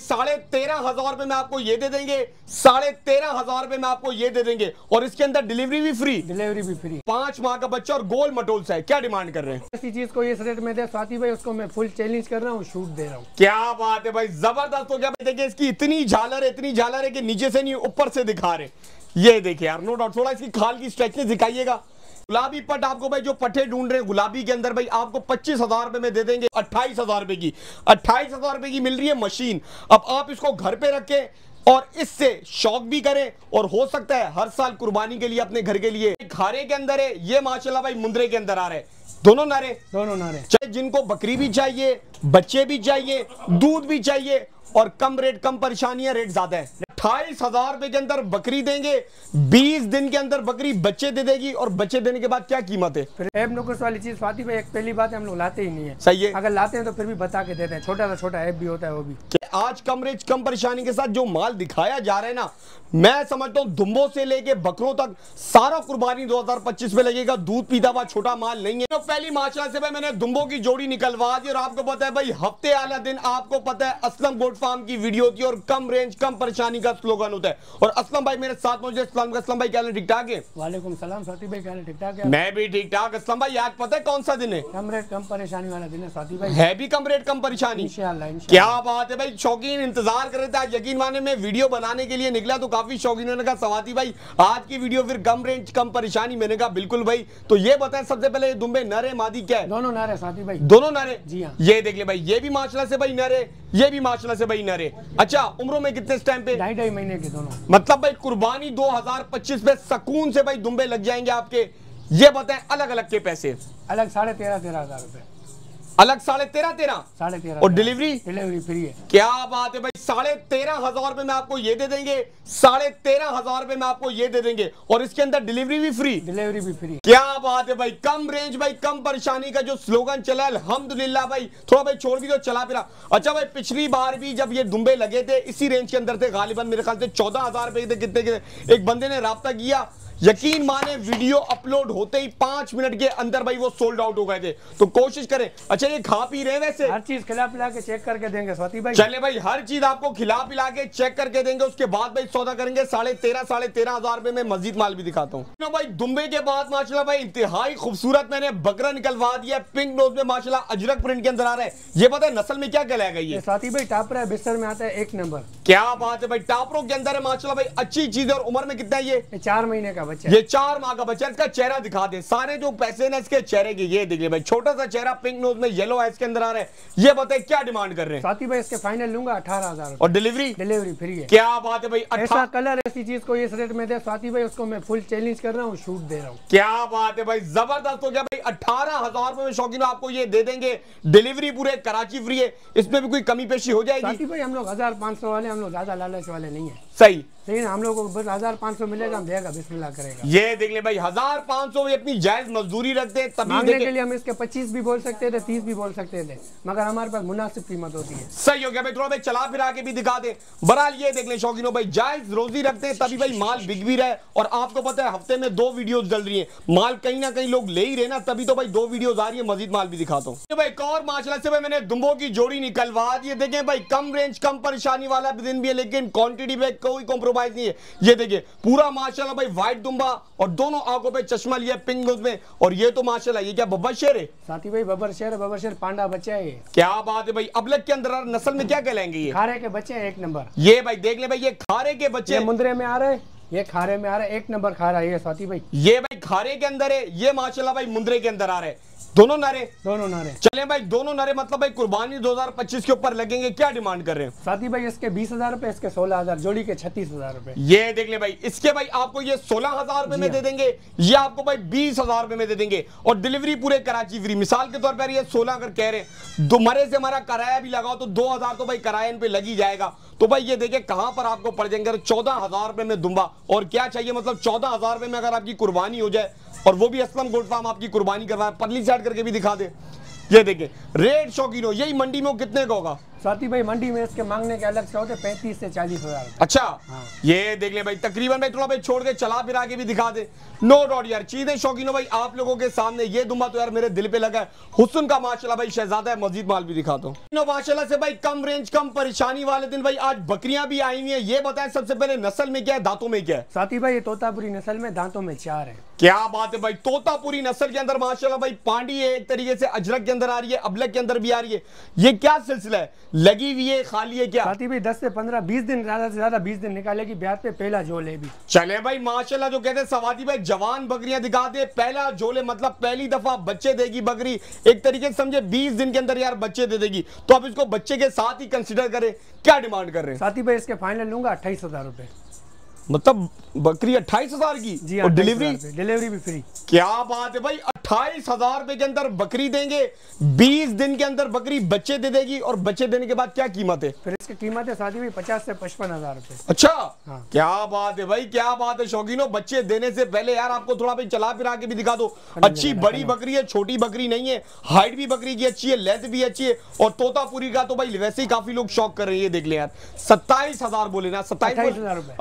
साढ़े तेरह हजार रुपए में आपको ये दे देंगे साढ़े तेरह हजार रुपए में आपको ये दे देंगे और इसके अंदर डिलीवरी भी फ्री डिलीवरी भी फ्री पांच माह का बच्चा और गोल मटोल सा है क्या डिमांड कर रहे हैं चीज को इस रेट में दे स्वाति भाई उसको मैं फुल चैलेंज कर रहा हूँ शूट दे रहा हूँ क्या बात है भाई जबरदस्त हो गया देखिए इसकी इतनी झालर इतनी झालर है की नीचे से नहीं ऊपर से दिखा रहे ये देखिए यार नो डाउट थोड़ा इसकी खाल की स्ट्रेचनेस दिखाइएगा गुलाबी पट आपको भाई जो पटे ढूंढ रहे हैं गुलाबी के अंदर भाई आपको पच्चीस हजार रुपए में दे देंगे अट्ठाईस हजार रुपए की अट्ठाईस हजार रुपए की मिल रही है मशीन अब आप इसको घर पे रखें और इससे शौक भी करें और हो सकता है हर साल कुर्बानी के लिए अपने घर के लिए खारे के अंदर है ये माशाल्लाह भाई मुंद्रे के अंदर आ रहे दोनों नारे दोनों नारे चाहे जिनको बकरी भी चाहिए बच्चे भी चाहिए दूध भी चाहिए और कम रेट कम परेशानियां रेट ज्यादा है अट्ठाईस हजार रुपए के अंदर बकरी देंगे बीस दिन के अंदर बकरी बच्चे दे देगी और बच्चे देने के बाद क्या कीमत है फिर ऐब नुकस वाली चीज स्वाति भाई एक पहली बात है हम लोग लाते ही नहीं है सही है अगर लाते हैं तो फिर भी बता के देते हैं छोटा सा छोटा ऐप भी होता है वो भी आज कम रेज कम परेशानी के साथ जो माल दिखाया जा रहा है ना मैं समझता हूं दुम्बो से लेके बकरों तक सारा कुर्बानी 2025 में लगेगा दूध पीता हुआ छोटा माल नहीं है तो पहली माशा से भाई मैंने दुम्बो की जोड़ी निकलवा दी और आपको पता है भाई हफ्ते आला दिन आपको पता है असलम गोड फार्म की वीडियो थी और कम रेंज कम परेशानी का स्लोगन होता है और असलम भाई मेरे साथ मौजूद इस्लाम का असलम भाई क्या ठीक ठाक है वालेकुम सलाम स्वाति भाई क्या ठीक ठाक है मैं भी ठीक ठाक असलम भाई आज पता है कौन सा दिन है कम रेट कम परेशानी वाला दिन है स्वाति भाई है भी कम रेट कम परेशानी क्या बात है भाई शौकीन इंतजार कर रहे थे आज यकीन माने में वीडियो बनाने के लिए निकला तो काफी शौकीनों ने कहा सवाती भाई आज की वीडियो फिर कम रेंज कम परेशानी मैंने कहा बिल्कुल भाई तो ये बताए सबसे पहले ये दुम्बे नरे मादी क्या है दोनों नरे साथी भाई दोनों नरे जी हाँ ये देख ले भाई ये भी माशाला से भाई नरे ये भी माशाला से भाई नरे अच्छा उम्रों में कितने टाइम पे ढाई ढाई महीने के दोनों मतलब भाई कुर्बानी 2025 में सुकून से भाई दुम्बे लग जाएंगे आपके ये बताएं अलग अलग के पैसे अलग साढ़े तेरह तेरह हजार रुपए अलग साढ़े तेरह तेरह साढ़े तेरह और डिलीवरी डिलीवरी फ्री है क्या बात है भाई साढ़े तेरह हजार रुपए में आपको ये दे देंगे साढ़े तेरह हजार रुपए में आपको ये दे देंगे और इसके अंदर डिलीवरी भी फ्री डिलीवरी भी फ्री क्या बात है भाई कम रेंज भाई कम परेशानी का जो स्लोगन चला अलहमदुल्ला भाई थोड़ा भाई छोड़ भी तो चला फिरा अच्छा भाई पिछली बार भी जब ये दुम्बे लगे थे इसी रेंज के अंदर थे गालिबन मेरे ख्याल से चौदह हजार रुपए कितने एक बंदे ने रबता किया यकीन माने वीडियो अपलोड होते ही पांच मिनट के अंदर भाई वो सोल्ड आउट हो गए थे तो कोशिश करें अच्छा ये खा पी रहे वैसे हर चीज खिला पिला के चेक करके देंगे स्वाति भाई चले भाई हर चीज आपको खिला पिला के चेक करके देंगे उसके बाद भाई सौदा करेंगे साढ़े तेरह साढ़े तेरह हजार रुपए में मजीद माल भी दिखाता हूँ भाई दुम्बे के बाद माशाला भाई इंतहाई खूबसूरत मैंने बकरा निकलवा दिया पिंक नोज में माशाला अजरक प्रिंट के अंदर आ रहा है ये पता है नसल में क्या कहला गई है साथी भाई टापरा है बिस्तर में आता है एक नंबर क्या बात है भाई टापरों के अंदर है माशाला भाई अच्छी चीज है और उम्र में कितना ये चार महीने का भाई बचन ये चार माह का बच्चा इसका चेहरा दिखा दे सारे जो पैसे ना इसके चेहरे के ये देखिए भाई छोटा सा चेहरा पिंक नोज में येलो है इसके अंदर आ रहे हैं ये बताए क्या डिमांड कर रहे हैं साथी भाई इसके फाइनल लूंगा अठारह हजार और डिलीवरी डिलीवरी फ्री है क्या बात है भाई अच्छा कलर ऐसी चीज को इस रेट में दे साथ भाई उसको मैं फुल चैलेंज कर रहा हूँ शूट दे रहा हूँ क्या बात है भाई जबरदस्त हो गया भाई अठारह हजार रुपए में शौकीन आपको ये दे देंगे डिलीवरी पूरे कराची फ्री है इसमें भी कोई कमी पेशी हो जाएगी भाई हम लोग हजार पांच सौ वाले हम लोग ज्यादा लालच वाले नहीं है सही लेकिन हम लोग को बस हजार पाँच सौ मिलेगा हम देगा बिस्मिल्लाह करेगा ये देख ले भाई हजार पाँच सौ अपनी जायज मजदूरी रखते हैं तभी के लिए हम इसके पच्चीस भी बोल सकते थे तीस भी बोल सकते थे मगर हमारे पास मुनासिब कीमत होती है सही हो गया भाई भाई चला फिरा के भी दिखा दे बहरहाल ये देख ले शौकीनों भाई जायज रोजी रखते हैं तभी भाई माल बिक भी रहा है और आपको पता है हफ्ते में दो वीडियो चल रही है माल कहीं ना कहीं लोग ले ही रहे ना तभी तो भाई दो वीडियो आ रही है मजीद माल भी दिखाता हूँ भाई और माशाला से भाई मैंने दुम्बो की जोड़ी निकलवा दी देखे भाई कम रेंज कम परेशानी वाला दिन भी है लेकिन क्वान्टिटी में कोई कॉम्प्रोमाइज नहीं है ये देखिए पूरा माशाल्लाह भाई व्हाइट दुम्बा और दोनों आंखों पे चश्मा लिया पिंक में और ये तो माशाल्लाह ये क्या बब्बर शेर है साथी भाई बब्बर शेर बब्बर शेर पांडा बच्चा है क्या बात है भाई अबलग के अंदर नस्ल में क्या कहलाएंगे ये खारे के बच्चे एक नंबर ये भाई देख ले भाई ये खारे के बच्चे मुंद्रे में आ रहे हैं ये खारे में आ रहा है एक नंबर खा रहा है ये साथी भाई ये भाई खारे के अंदर है ये माशाल्लाह भाई मुंद्रे के अंदर आ रहा है दोनों नारे दोनों नारे चले भाई दोनों नारे मतलब भाई कुर्बानी 2025 के ऊपर लगेंगे क्या डिमांड कर रहे हैं साथी भाई इसके बीस हजार रूपए इसके सोलह हजार जोड़ी के छत्तीस हजार रूपए ये देख ले भाई इसके भाई आपको ये सोलह हजार रूपए में दे हाँ। देंगे ये आपको भाई बीस हजार रूपए में दे देंगे और डिलीवरी पूरे कराची फ्री मिसाल के तौर पर ये सोलह अगर कह रहे तो मरे से हमारा किराया भी लगाओ तो दो हजार तो भाई किराया इन पे लग ही जाएगा तो भाई ये देखिए कहां पर आपको पड़ जाएंगे चौदह हजार रुपए में दुम्बा और क्या चाहिए मतलब चौदह हजार रुपए में अगर आपकी कुर्बानी हो जाए और वो भी असलम फार्म आपकी कुर्बानी करवाए पतली चाट करके भी दिखा दे ये देखिए रेड शौकीनो यही मंडी में कितने का होगा स्वाति भाई मंडी में इसके मांगने के अलग से होते पैंतीस से चालीस हजार अच्छा हाँ। ये देख ले भाई तकरीबन भाई थोड़ा भाई छोड़ के चला फिरा के भी दिखा दे नो डॉट यार चीजें शौकीनों भाई आप लोगों के सामने ये दुमा तो यार मेरे दिल पे लगा है हुसन का माशाला भाई शहजादा है मजीद माल भी दिखाता हूँ माशाला से भाई कम रेंज कम परेशानी वाले दिन भाई आज बकरियां भी आई हुई है ये बताए सबसे पहले नस्ल में क्या है दांतों में क्या है साथी भाई ये तोतापुरी नस्ल में दांतों में चार है क्या बात है भाई तोतापुरी नस्ल के अंदर माशाला भाई पांडी है एक तरीके से अजरक के अंदर आ रही है अबलक के अंदर भी आ रही है ये क्या सिलसिला है लगी हुई है खाली है क्या भाई दस से पंद्रह बीस दिन ज्यादा से ज्यादा बीस दिन निकालेगी ब्याज पे पहला झोले भी चले भाई माशाल्लाह जो कहते हैं सवादी भाई जवान बकरियां दिखा दे पहला झोले मतलब पहली दफा बच्चे देगी बकरी एक तरीके से समझे बीस दिन के अंदर यार बच्चे दे देगी तो आप इसको बच्चे के साथ ही कंसिडर करें क्या डिमांड कर रहे हैं साथी भाई इसके फाइनल लूंगा अट्ठाईस हजार रुपए मतलब बकरी अट्ठाईस हजार की जी डिलीवरी डिलीवरी भी फ्री क्या बात है भाई अट्ठाईस हजार रुपए के अंदर बकरी देंगे बीस दिन के अंदर बकरी बच्चे दे देगी और बच्चे देने के बाद क्या कीमत है फिर इसकी कीमत है शादी में पचास से पचपन हजार रुपए अच्छा हाँ। क्या बात है भाई क्या बात है शौकीनों बच्चे देने से पहले यार आपको थोड़ा भाई चला फिरा के भी दिखा दो अच्छी बड़ी बकरी है छोटी बकरी नहीं है हाइट भी बकरी की अच्छी है लेंथ भी अच्छी है और तोतापुरी का तो भाई वैसे ही काफी लोग शौक कर रहे हैं देख ले यार सत्ताईस हजार बोले ना सत्ताईस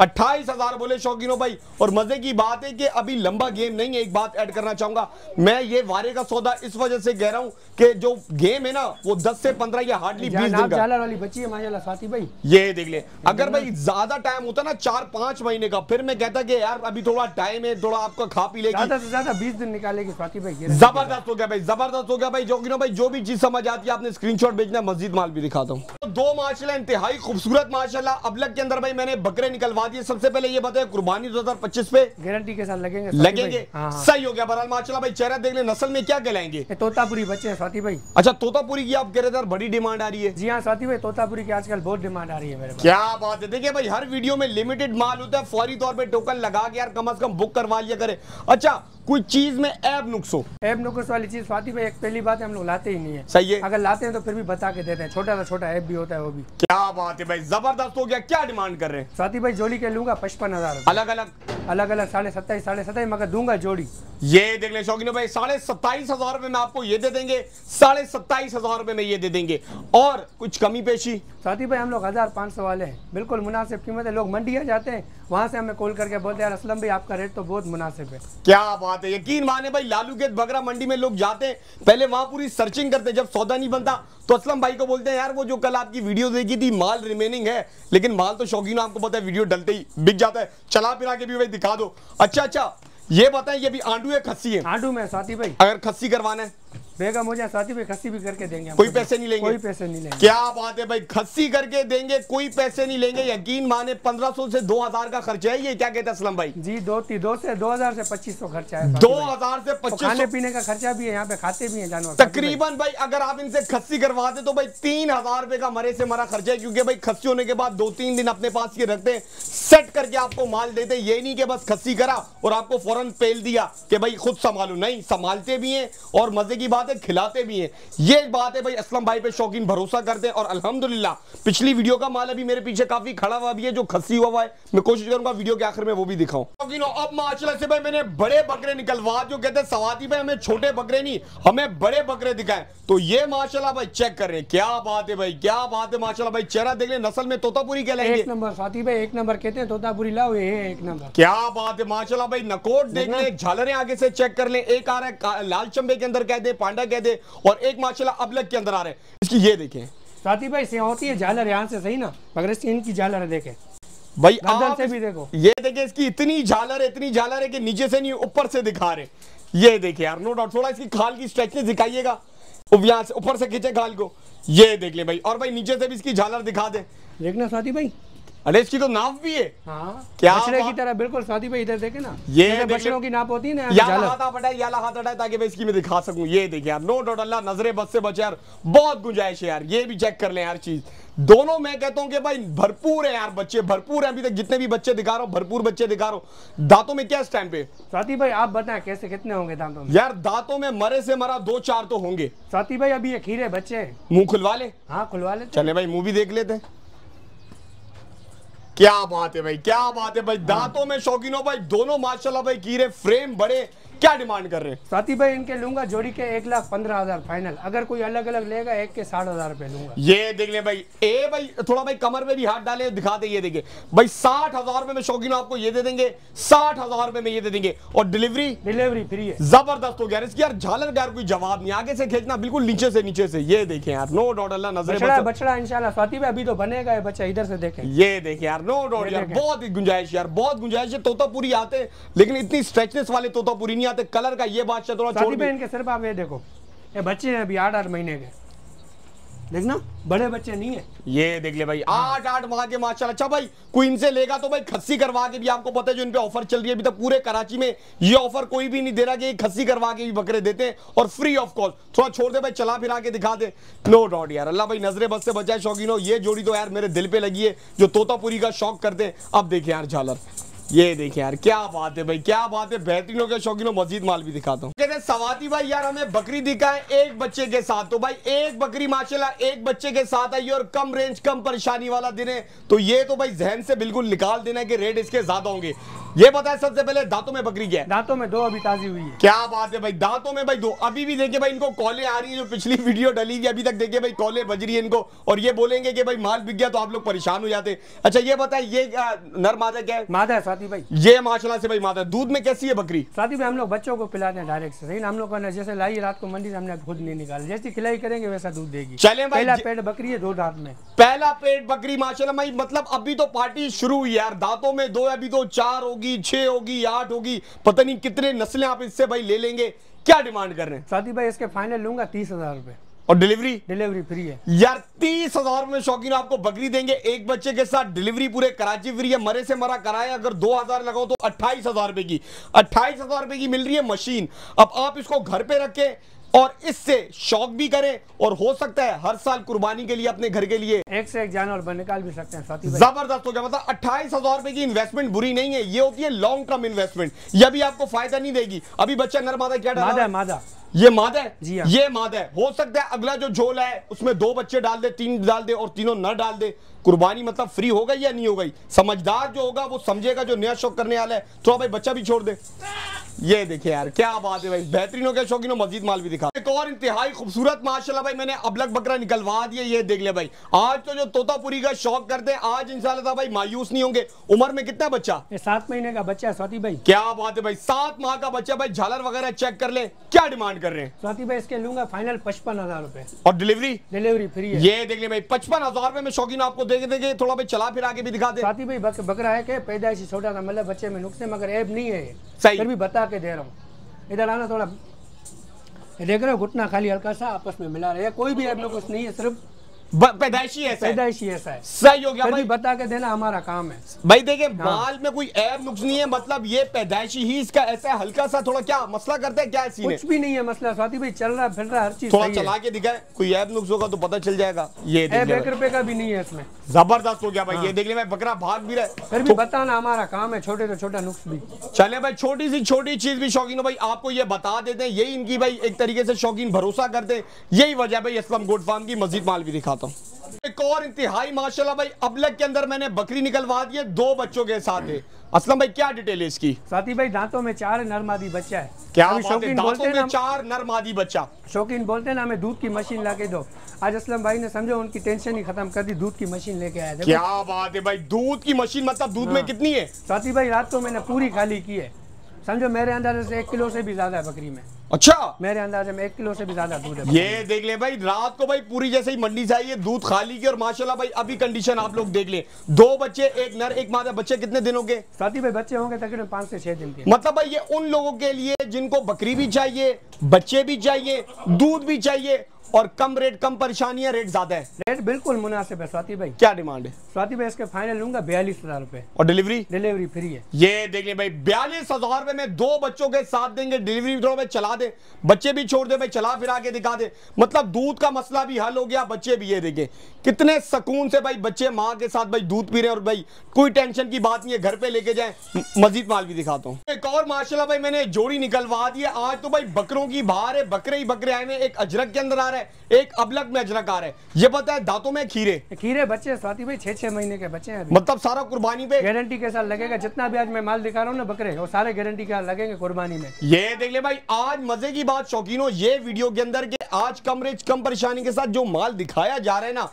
अट्ठाईस हजार बोले शौकीनों भाई और मजे की बात है कि अभी लंबा गेम नहीं है एक बात ऐड करना चाहूंगा मैं मैं ये वारे का सौदा इस वजह से कह रहा हूँ कि जो गेम है ना वो 10 से 15 या हार्डली बीस दिन का वाली बची है माशाल्लाह साथी भाई ये देख ले अगर भाई ज्यादा टाइम होता ना चार पांच महीने का फिर मैं कहता कि यार अभी थोड़ा टाइम है थोड़ा आपका खा पी लेगा ज्यादा से ज्यादा बीस दिन निकालेगी साथी भाई जबरदस्त हो गया भाई जबरदस्त हो गया भाई जोगिनो भाई जो भी चीज समझ आती है आपने स्क्रीन भेजना मस्जिद माल भी दिखाता हूँ तो दो माशाला इंतहाई खूबसूरत माशाला अबलग के अंदर भाई मैंने बकरे निकलवा दिए सबसे पहले ये बताया कुर्बानी दो पे गारंटी के साथ लगेंगे लगेंगे हाँ, हाँ। सही हो गया बहरहाल माशाला भाई चेहरा देख ले नस्ल में क्या कहलाएंगे तोतापुरी बच्चे हैं स्वाति भाई अच्छा तोतापुरी की आप कह रहे थे बड़ी डिमांड आ रही है जी हाँ स्वाति भाई तोतापुरी की आजकल बहुत डिमांड आ रही है मेरे क्या बात है देखिए भाई हर वीडियो में लिमिटेड माल होता है फौरी तौर पर टोकन लगा के यार कम अज कम बुक करवा लिया करे अच्छा कोई चीज में ऐब नुकस हो नुकस वाली चीज फाती भाई एक पहली बात हम लोग लाते ही नहीं है सही है अगर लाते हैं तो फिर भी बता के देते हैं छोटा सा छोटा ऐप भी होता है वो भी क्या बात है भाई जबरदस्त हो गया क्या डिमांड कर रहे हैं स्वाति भाई जोड़ी के लूंगा पचपन हजार अलग अलग अलग अलग साढ़े सत्ताईस साढ़े सत्ताईस मगर दूंगा जोड़ी ये देख ले शौकीन भाई साढ़े सत्ताईस हजार रुपए में आपको ये दे देंगे साढ़े सत्ताईस हजार रुपए में ये दे देंगे और कुछ कमी पेशी साथी भाई हम लोग हजार पाँच सौ वाले हैं बिल्कुल मुनासिब कीमत है लोग मंडिया जाते हैं वहाँ से हमें कॉल करके बोलते हैं यार असलम भाई आपका रेट तो बहुत मुनासिब है क्या बात बात हैं यकीन माने भाई लालू खेत बगरा मंडी में लोग जाते हैं पहले वहां पूरी सर्चिंग करते हैं जब सौदा नहीं बनता तो असलम भाई को बोलते हैं यार वो जो कल आपकी वीडियो देखी थी माल रिमेनिंग है लेकिन माल तो शौकीन आपको पता है वीडियो डलते ही बिक जाता है चला पिला के भी भाई दिखा दो अच्छा अच्छा ये बताएं ये भी आंडू है खस्सी है आंडू में साथी भाई अगर खस्सी करवाना है बेगम हो जाए साथी भी खस्सी भी करके देंगे कोई पैसे नहीं लेंगे कोई पैसे नहीं लेंगे क्या बात है भाई खस्सी करके देंगे कोई पैसे नहीं लेंगे यकीन माने 1500 से 2000 का खर्चा है ये क्या कहते हैं असलम भाई जी दो दो से 2000 से 2500 खर्चा है हजार से पच्चीस खाने पीने का खर्चा भी है यहाँ पे खाते भी है जानवर तकरीबन भाई अगर आप इनसे खस्सी करवा दे तो भाई तीन हजार का मरे से मरा खर्चा है क्योंकि भाई खस्सी होने के बाद दो तीन दिन अपने पास ये रखते सेट करके आपको माल देते ये नहीं के बस खस्सी करा और आपको फौरन पेल दिया कि भाई खुद संभालू नहीं संभालते भी है और मजे की बात बात है खिलाते भी हैं ये बात है भाई असलम भाई पे शौकीन भरोसा करते हैं और अल्हम्दुलिल्लाह पिछली वीडियो का माल अभी मेरे पीछे काफी खड़ा हुआ भी है जो खसी हुआ हुआ है मैं कोशिश करूंगा वीडियो के आखिर में वो भी दिखाऊं शौकीन अब माशाला से भाई मैंने बड़े बकरे निकलवा जो कहते हैं सवाती भाई हमें छोटे बकरे नहीं हमें बड़े बकरे दिखाए तो ये माशाला भाई चेक कर रहे हैं क्या बात है भाई क्या बात है माशाला भाई चेहरा देख ले नसल में तोतापुरी कहलाएंगे एक नंबर भाई एक नंबर कहते हैं तोतापुरी लाओ ये एक नंबर क्या बात है माशाला भाई नकोट देख ले झालरे आगे से चेक कर ले एक आ रहा है लाल चंबे के अंदर कहते हैं कांडा कह दे और एक माशाला अबलग के अंदर आ रहे हैं इसकी ये देखें साथी भाई से होती है झालर यहाँ से सही ना मगर इसकी इनकी झालर देखे भाई आप से भी देखो ये देखे इसकी इतनी झालर है इतनी झालर है कि नीचे से नहीं ऊपर से दिखा रहे ये देखे यार नो डाउट थोड़ा इसकी खाल की स्ट्रेचनेस दिखाइएगा यहाँ से ऊपर से खींचे खाल को ये देख ले भाई और भाई नीचे से भी इसकी झालर दिखा दे देखना साथी भाई अरे इसकी तो नाप भी है हाँ, क्या बछड़े की तरह बिल्कुल साथी भाई इधर देखे ना ये बछड़ों की नाप होती है ना या हाथ हाथ हटाए ताकि मैं इसकी में दिखा सकूं ये देखिए यार नो डाउट अल्लाह नजरे बस से बचे यार बहुत गुंजाइश है यार ये भी चेक कर ले यार चीज दोनों मैं कहता हूँ कि भाई भरपूर है यार बच्चे भरपूर है अभी तक जितने भी बच्चे दिखा रहा भरपूर बच्चे दिखा रहा हूँ दांतों में क्या इस टाइम पे साथी भाई आप बताएं कैसे कितने होंगे दांतों में यार दांतों में मरे से मरा दो चार तो होंगे साथी भाई अभी ये खीरे बच्चे मुंह खुलवा ले हाँ खुलवा ले चले भाई मुंह भी देख लेते हैं क्या बात है भाई क्या बात है भाई दांतों में शौकीन हो भाई दोनों माशाल्लाह भाई कीरे फ्रेम बड़े क्या डिमांड कर रहे हैं साथी भाई इनके लूंगा जोड़ी के एक लाख पंद्रह हजार फाइनल अगर कोई अलग अलग लेगा एक के साठ हजार रुपए लूंगा ये देख ले भाई ए भाई थोड़ा भाई कमर में भी हाथ डाले दिखा दे ये देखे भाई साठ हजार में शौकीन आपको ये दे देंगे साठ हजार रुपए में ये दे देंगे और डिलीवरी डिलीवरी फ्री है जबरदस्त हो गया इसकी यार झालर यार कोई जवाब नहीं आगे से खेचना बिल्कुल नीचे से नीचे से ये देखे यार नो डॉट अल्लाह नजर बछड़ा इंशाल्लाह स्वाति भाई अभी तो बनेगा बच्चा इधर से देखे ये देखे यार नो डॉट यार बहुत ही गुंजाइश यार बहुत गुंजाइश है तोतापुरी आते लेकिन इतनी स्ट्रेचनेस वाले तोतापुरी नहीं जाते कलर का ये बात चतुरा इनके सिर्फ आप ये देखो ये बच्चे हैं अभी आठ आठ महीने के देखना बड़े बच्चे नहीं है ये देख ले भाई आठ आठ माह के माशाल्लाह अच्छा भाई क्वीन से लेगा तो भाई खस्सी करवा के भी आपको पता है जो इनपे ऑफर चल रही है अभी तक पूरे कराची में ये ऑफर कोई भी नहीं दे रहा कि खस्सी करवा के भी बकरे देते हैं और फ्री ऑफ कॉस्ट थोड़ा छोड़ दे भाई चला फिरा के दिखा दे नो डाउट यार अल्लाह भाई नजरे बस से बचाए शौकीनों ये जोड़ी तो यार मेरे दिल पे लगी है जो तोतापुरी का शौक करते हैं अब देखे यार झालर ये देखिए यार क्या बात है भाई क्या बात है बेहतरीनों के शौकीनों मजीद माल भी दिखाता हूँ कहते सवाती भाई यार हमें बकरी दिखा है एक बच्चे के साथ तो भाई एक बकरी माशाल्लाह एक बच्चे के साथ आई और कम रेंज कम परेशानी वाला दिन है तो ये तो भाई जहन से बिल्कुल निकाल देना है कि रेट इसके ज्यादा होंगे ये बताया सबसे पहले दांतों में बकरी क्या दांतों में दो अभी ताजी हुई है क्या बात है भाई दांतों में भाई दो अभी भी देखिए भाई इनको कॉले आ रही है जो पिछली वीडियो डली हुई अभी तक देखिए भाई कॉले बज रही है इनको और ये बोलेंगे कि भाई माल बिक गया तो आप लोग परेशान हो जाते अच्छा ये बताए ये नर मादा क्या है मादा है साथी भाई ये माशाला से भाई मादा दूध में कैसी है बकरी साथी भाई हम लोग बच्चों को पिलाते हैं डायरेक्ट से सही हम लोग का जैसे लाई रात को मंडी से हमने खुद नहीं निकाला जैसे खिलाई करेंगे वैसा दूध देगी चले पहला पेट बकरी है दो दांत में पहला पेट बकरी माशाला मतलब अभी तो पार्टी शुरू हुई यार दांतों में दो अभी तो चार होगी होगी छह होगी आठ होगी पता नहीं कितने नस्लें आप इससे भाई ले लेंगे क्या डिमांड कर रहे हैं साथी भाई इसके फाइनल लूंगा तीस हजार रुपए और डिलीवरी डिलीवरी फ्री है यार तीस हजार में शौकीन आपको बकरी देंगे एक बच्चे के साथ डिलीवरी पूरे कराची फ्री है मरे से मरा कराए अगर दो हजार लगाओ तो अट्ठाईस हजार रुपए की अट्ठाईस हजार रुपए की मिल रही है मशीन अब आप इसको घर पे रखें और इससे शौक भी करें और हो सकता है हर साल कुर्बानी के लिए अपने घर के लिए एक से एक जानवर बन निकाल भी सकते हैं साथी जबरदस्त हो गया मतलब अट्ठाईस हजार रुपए की इन्वेस्टमेंट बुरी नहीं है ये होती है लॉन्ग टर्म इन्वेस्टमेंट ये भी आपको फायदा नहीं देगी अभी बच्चा नर मादा क्या मादा मादा ये मादा है जी हाँ। ये मादा है हो सकता है अगला जो झोल है उसमें दो बच्चे डाल दे तीन डाल दे और तीनों न डाल दे कुर्बानी मतलब फ्री हो गई या नहीं हो गई समझदार जो होगा वो समझेगा जो नया शौक करने वाला है तो भाई बच्चा भी छोड़ दे ये देखिए यार क्या बात है भाई बेहतरीन हो गया शौकीनों मजीद माल भी दिखा एक और इंतहाई खूबसूरत माशाल्लाह भाई मैंने अबलग बकरा निकलवा दिया ये देख लिया भाई आज तो जो तोतापुरी का शौक करते हैं आज इंशाल्लाह भाई मायूस नहीं होंगे उम्र में कितना बच्चा सात महीने का बच्चा है स्वाति भाई क्या बात है भाई सात माह का बच्चा भाई झालर वगैरह चेक कर ले क्या डिमांड कर रहे हैं स्वाति भाई इसके लूंगा फाइनल पचपन हजार रूपए और डिलीवरी डिलीवरी फ्री है ये देख लिया भाई पचपन हजार रूपए में शौकीन आपको देख देंगे थोड़ा भाई चला फिर आगे भी दिखा दे स्वाति भाई बक, बकरा है के पैदाइशी छोटा था मतलब बच्चे में नुकसान मगर ऐप नहीं है सही फिर भी बता के दे रहा हूँ इधर आना थोड़ा देख रहे हो घुटना खाली हल्का सा आपस में मिला रहे कोई भी ऐप में नहीं है सिर्फ पैदाइशी ऐसा पैदाइशी ऐसा है सही हो गया भाई बता के देना हमारा काम है भाई देखिए हाँ। बाल में कोई ऐप नुक्स नहीं है मतलब ये पैदाइशी ही इसका ऐसा हल्का सा थोड़ा क्या मसला करता है क्या सीन कुछ भी नहीं है मसला स्वाति भाई चल रहा फिर रहा हर चीज थोड़ा चला के दिखाए कोई ऐप नुक्स होगा तो पता चल जाएगा ये एक रुपए का भी नहीं है इसमें जबरदस्त हो गया भाई ये हाँ। देख लिया बकरा भाग भी रहा है फिर भी बताना हमारा काम है छोटे से छोटा नुक्स भी चले भाई छोटी सी छोटी चीज भी शौकीन हो भाई आपको ये बता देते हैं यही इनकी भाई एक तरीके से शौकीन भरोसा करते यही वजह भाई असलम गोड फार्म की मजीद माल भी दिखाते बताता हूँ एक और इंतहाई माशाल्लाह भाई अबलग के अंदर मैंने बकरी निकलवा दी है दो बच्चों के साथ है असलम भाई क्या डिटेल है इसकी साथी भाई दांतों में चार नरमादी बच्चा है क्या शौकीन बोलते में चार नरमादी बच्चा शौकीन बोलते हैं ना हमें दूध की मशीन ला के दो आज असलम भाई ने समझो उनकी टेंशन ही खत्म कर दी दूध की मशीन लेके आया क्या बात है भाई दूध की मशीन मतलब दूध में हाँ। कितनी है साथी भाई रात को मैंने पूरी खाली की है समझो मेरे अंदाजे से एक किलो से भी ज्यादा है बकरी में अच्छा मेरे अंदाजे में एक किलो से भी ज्यादा दूध है ये देख ले भाई रात को भाई पूरी जैसे ही मंडी से आई है दूध खाली की और माशाल्लाह भाई अभी कंडीशन आप लोग देख ले दो बच्चे एक नर एक मादा बच्चे कितने दिनों के साथी भाई बच्चे होंगे तकरीबन पांच से छह दिन के मतलब भाई ये उन लोगों के लिए जिनको बकरी भी चाहिए बच्चे भी चाहिए दूध भी चाहिए और कम रेट कम परेशानी है रेट ज्यादा है रेट बिल्कुल मुनासिब है स्वाति भाई क्या डिमांड है स्वाति भाई इसके फाइनल लूंगा बयालीस हजार रूपए और डिलीवरी डिलीवरी फ्री है ये देख भाई बयालीस हजार रूपए में दो बच्चों के साथ देंगे डिलीवरी थोड़ा भाई चला दे बच्चे भी छोड़ दे भाई चला फिरा के दिखा दे मतलब दूध का मसला भी हल हो गया बच्चे भी ये देखे कितने सुकून से भाई बच्चे माँ के साथ भाई दूध पी रहे और भाई कोई टेंशन की बात नहीं है घर पे लेके जाए मजीद माल भी दिखाता हूँ एक और माशाला भाई मैंने जोड़ी निकलवा दी है आज तो भाई बकरों की बाहर है बकरे ही बकरे आए हैं एक अजरक के अंदर आ रहा है एक अबलग में अजनकार है ये पता है दांतों में खीरे खीरे बच्चे स्वाति भाई छह छह महीने के बच्चे हैं मतलब सारा कुर्बानी पे गारंटी के साथ लगेगा जितना भी आज मैं माल दिखा रहा हूँ ना बकरे वो सारे गारंटी के साथ लगेंगे कुर्बानी में ये देख ले भाई आज मजे की बात शौकीनों ये वीडियो के अंदर के आज कम रेज कम परेशानी के साथ जो माल दिखाया जा रहा है ना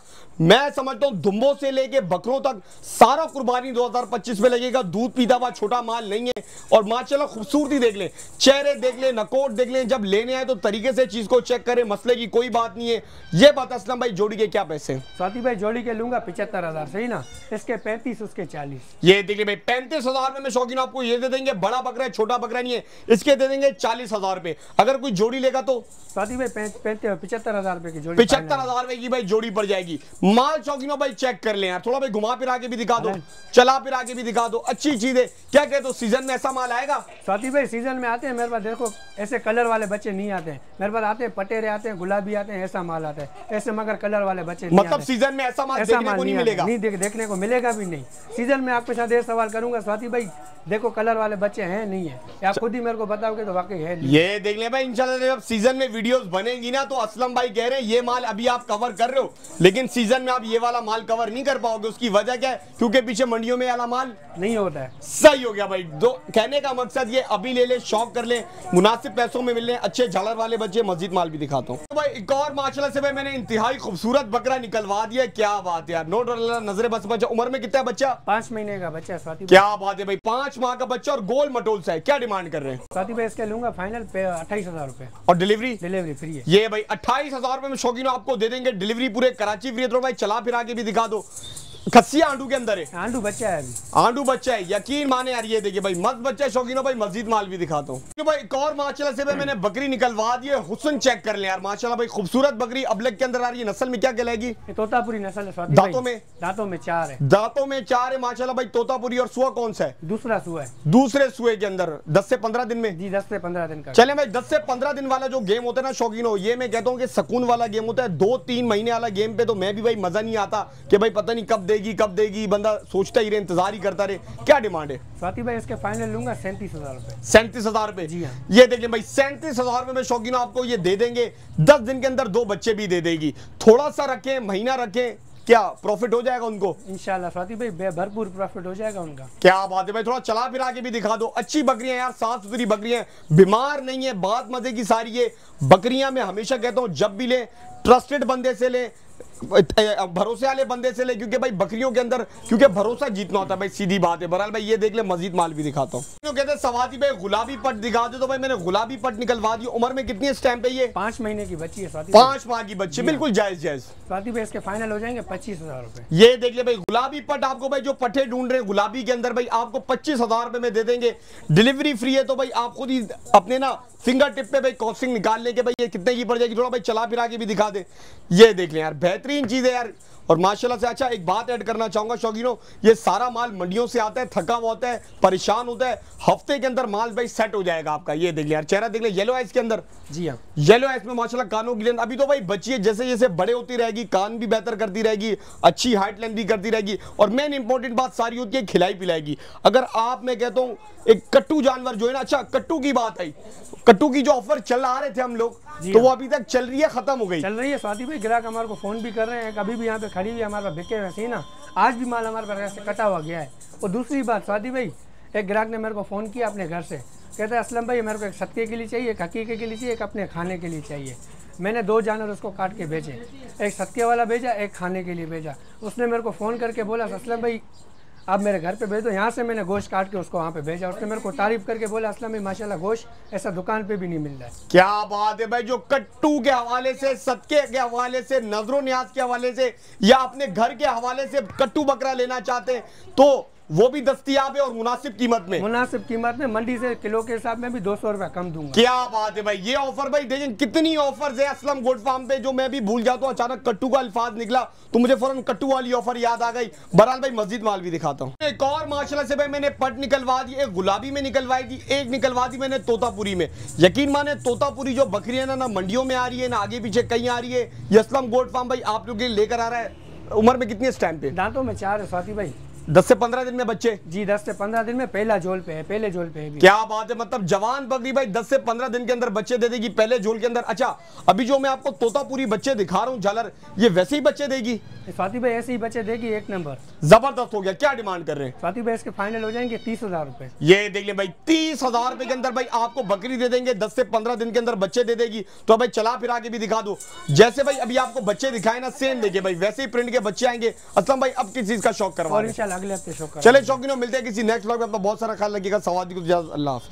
मैं समझता हूँ दुम्बो से लेके बकरों तक सारा कुर्बानी 2025 में लगेगा दूध पीता हुआ छोटा माल नहीं है और माशाला खूबसूरती देख लें चेहरे देख लें नकोट देख लें जब लेने आए तो तरीके से चीज को चेक करें मसले की कोई बात नहीं है ये बात असलम भाई जोड़ी के क्या पैसे साथी भाई जोड़ी के लूंगा पिछहत्तर हजार सही ना इसके पैंतीस उसके चालीस ये देख लें भाई पैंतीस हजार में शौकीन आपको ये दे देंगे बड़ा बकरा है छोटा बकरा नहीं है इसके दे देंगे चालीस हजार अगर कोई जोड़ी लेगा तो साथी भाई कहते हो पिछहत्तर हजार रुपए की जोड़ी पिछहत्तर हजार रुपए की भाई जोड़ी पड़ जाएगी माल चौकी में भाई चेक कर ले यार थोड़ा भाई घुमा फिर आगे भी दिखा दो चला फिर आगे भी दिखा दो अच्छी चीज है क्या कहते हो सीजन में ऐसा माल आएगा साथी भाई सीजन में आते हैं मेरे पास देखो ऐसे कलर वाले बच्चे नहीं आते मेरे पास आते हैं पटेरे आते हैं गुलाबी आते हैं ऐसा माल आता है ऐसे मगर कलर वाले बच्चे मतलब सीजन में ऐसा माल देखने को नहीं मिलेगा नहीं देखने को मिलेगा भी नहीं सीजन में आपके साथ ये सवाल करूंगा स्वाति भाई देखो कलर वाले बच्चे हैं नहीं है आप अच्छा। खुद ही मेरे को बताओगे तो वाकई है ये देख ले भाई इंशाल्लाह जब सीजन में वीडियोस बनेगी ना तो असलम भाई कह रहे हैं ये माल अभी आप कवर कर रहे हो लेकिन सीजन में आप ये वाला माल कवर नहीं कर पाओगे उसकी वजह क्या है क्योंकि पीछे मंडियों में वाला माल नहीं होता है सही हो गया भाई दो कहने का मकसद ये अभी ले ले शौक कर ले मुनासिब पैसों में मिल अच्छे झालर वाले बच्चे मस्जिद माल भी दिखाता हूँ तो भाई एक और माशाला से भाई मैंने इंतहाई खूबसूरत बकरा निकलवा दिया क्या बात यार नोट नजरे बस बच्चा उम्र में कितना बच्चा पांच महीने का बच्चा क्या बात है भाई पांच पांच माह का बच्चा और गोल मटोल सा है क्या डिमांड कर रहे हैं साथी भाई इसके लूंगा फाइनल पे अट्ठाईस हजार रूपए और डिलीवरी डिलीवरी फ्री है ये भाई अट्ठाईस हजार रूपए में शौकीन आपको दे देंगे डिलीवरी पूरे कराची फ्री है तो भाई चला फिर आगे भी दिखा दो खस्सी आंडू के अंदर है आंडू बच्चा है आंडू बच्चा है यकीन माने यार ये देखिए भाई मस्त बच्चा है शौकीनों भाई मस्जिद माल भी दिखाता हूँ तो भाई एक और माशाला से मैंने बकरी निकलवा दी है हुसन चेक कर ले यार माशाला भाई खूबसूरत बकरी अबलग के अंदर आ रही है नस्ल में क्या कहलाएगी तोतापुरी नस्ल है दांतों में दांतों में चार है दांतों में चार है माशाला भाई तोतापुरी और सुआ कौन सा है दूसरा सुआ है दूसरे सुए के अंदर दस से पंद्रह दिन में जी दस से पंद्रह दिन का चले भाई दस से पंद्रह दिन वाला जो गेम होता है ना शौकीनो ये मैं कहता हूँ कि सकून वाला गेम होता है दो तीन महीने वाला गेम पे तो मैं भी भाई मजा नहीं आता कि भाई पता नहीं कब देगी कब देगी बंदा सोचता ही रहे इंतजार ही करता रहे क्या डिमांड है स्वाति भाई इसके फाइनल लूंगा सैंतीस हजार रुपए सैंतीस हजार रुपए हाँ। ये देखिए भाई सैंतीस हजार रुपए में शौकीन आपको ये दे देंगे दस दिन के अंदर दो बच्चे भी दे देगी थोड़ा सा रखें महीना रखें क्या प्रॉफिट हो जाएगा उनको इंशाल्लाह स्वाति भाई भरपूर प्रॉफिट हो जाएगा उनका क्या बात है भाई थोड़ा चला फिरा के भी दिखा दो अच्छी बकरियां यार साफ सुथरी बकरियां बीमार नहीं है बात मजे की सारी है बकरियां मैं हमेशा कहता हूं जब भी लें ट्रस्टेड बंदे से लें भरोसे वाले बंदे से ले क्योंकि भाई बकरियों के अंदर क्योंकि भरोसा जीतना होता है भाई सीधी बात है बहरहाल भाई ये देख ले मजीद माल भी दिखाता हूँ क्यों कहते हैं सवादी भाई गुलाबी पट दिखा दे तो भाई मैंने गुलाबी पट निकलवा दी उम्र में कितनी इस टाइम पे ये पांच महीने की बच्ची है पांच माह की बच्ची बिल्कुल जायज जायज स्वाति भाई इसके फाइनल हो जाएंगे पच्चीस हजार ये देख ले भाई गुलाबी पट आपको भाई जो पटे ढूंढ रहे गुलाबी के अंदर भाई आपको पच्चीस हजार में दे देंगे डिलीवरी फ्री है तो भाई आप खुद ही अपने ना फिंगर टिप पे भाई क्रॉसिंग निकाल लेके भाई ये कितने की पड़ जाएगी थोड़ा भाई चला फिरा के भी दिखा दे ये देख लें यार बेहतरीन चीज़ है यार और माशाल्लाह से अच्छा एक बात ऐड करना चाहूंगा शौकीनों ये सारा माल मंडियों से आता है थका हुआ होता है परेशान होता है हफ्ते के अंदर माल भाई सेट हो जाएगा आपका ये देख लिया चेहरा देख लिया येलो आइस के अंदर जी हाँ येलो आइस में माशाला कानों की लेंथ अभी तो भाई बच्ची जैसे जैसे बड़े होती रहेगी कान भी बेहतर करती रहेगी अच्छी हाइट लेंथ भी करती रहेगी और मेन इंपॉर्टेंट बात सारी होती है खिलाई पिलाएगी अगर आप मैं कहता हूँ एक कट्टू जानवर जो है ना अच्छा कट्टू की बात आई कट्टू की जो ऑफर चल रहा रहे थे हम लोग तो वो हाँ। अभी तक चल रही है खत्म हो गई चल रही है स्वाति भाई ग्राहक हमारे को फोन भी कर रहे हैं कभी भी यहाँ पे खड़ी हुई हमारे पास बिके वैसे ही ना आज भी माल हमारे पास कटा हुआ गया है और दूसरी बात स्वाति भाई एक ग्राहक ने मेरे को फ़ोन किया अपने घर से कहते हैं असलम भाई मेरे को एक सदके के लिए चाहिए एक हकीके के लिए चाहिए एक अपने खाने के लिए चाहिए मैंने दो जानवर उसको काट के भेजे एक सदके वाला भेजा एक खाने के लिए भेजा उसने मेरे को फ़ोन करके बोला असलम भाई आप मेरे घर पे भेज दो यहाँ से मैंने गोश्त काट के उसको वहाँ पे भेजा उसने मेरे को तारीफ करके बोला असलम में माशाल्लाह गोश्त ऐसा दुकान पे भी नहीं मिल रहा है क्या बात है भाई जो कट्टू के हवाले से सदके के हवाले से नजरों न्याज के हवाले से या अपने घर के हवाले से कट्टू बकरा लेना चाहते हैं तो वो भी दस्तियाब है और मुनासिब कीमत में मुनासिब कीमत में मंडी से किलो के हिसाब में भी दो सौ कम दूंगा क्या बात है भाई ये ऑफर भाई देखें कितनी ऑफर है असलम गोड फार्म पे जो मैं भी भूल जाता हूँ अचानक कट्टू का अल्फाज निकला तो मुझे फौरन कट्टू वाली ऑफर याद आ गई बरहाल भाई मस्जिद माल भी दिखाता हूँ एक और माशाला से भाई मैंने पट निकलवा दी एक गुलाबी में निकलवाई थी एक निकलवा दी मैंने तोतापुरी में यकीन माने तोतापुरी जो बकरी है ना ना मंडियों में आ रही है ना आगे पीछे कहीं आ रही है ये असलम गोड फार्म भाई आप लोग लेकर आ रहा है उम्र में कितनी इस टाइम पे दांतों में चार है स्वाति भाई दस से पंद्रह दिन में बच्चे जी दस से पंद्रह दिन में पहला झोल पे है पहले झोल पे है क्या बात है मतलब जवान बकरी भाई दस से पंद्रह दिन के अंदर बच्चे दे देगी पहले झोल के अंदर अच्छा अभी जो मैं आपको तोतापुरी बच्चे दिखा रहा हूँ झालर ये वैसे ही बच्चे देगी स्वाति भाई ऐसे ही बच्चे देगी एक नंबर जबरदस्त हो गया क्या डिमांड कर रहे हैं स्वाति भाई इसके फाइनल हो जाएंगे तीस हजार रूपए ये देख ले भाई तीस हजार रूपए के अंदर भाई आपको बकरी दे देंगे दस से पंद्रह दिन के अंदर बच्चे दे देगी तो भाई चला फिर के भी दिखा दो जैसे भाई अभी आपको बच्चे दिखाए ना सेम देखिए भाई वैसे ही प्रिंट के बच्चे आएंगे असलम भाई अब किस चीज का शौक करवा चले शौकीनों मिलते हैं किसी नेक्स्ट ब्लॉग में अपना बहुत सारा ख्याल रखिएगा सवाल को अल्लाह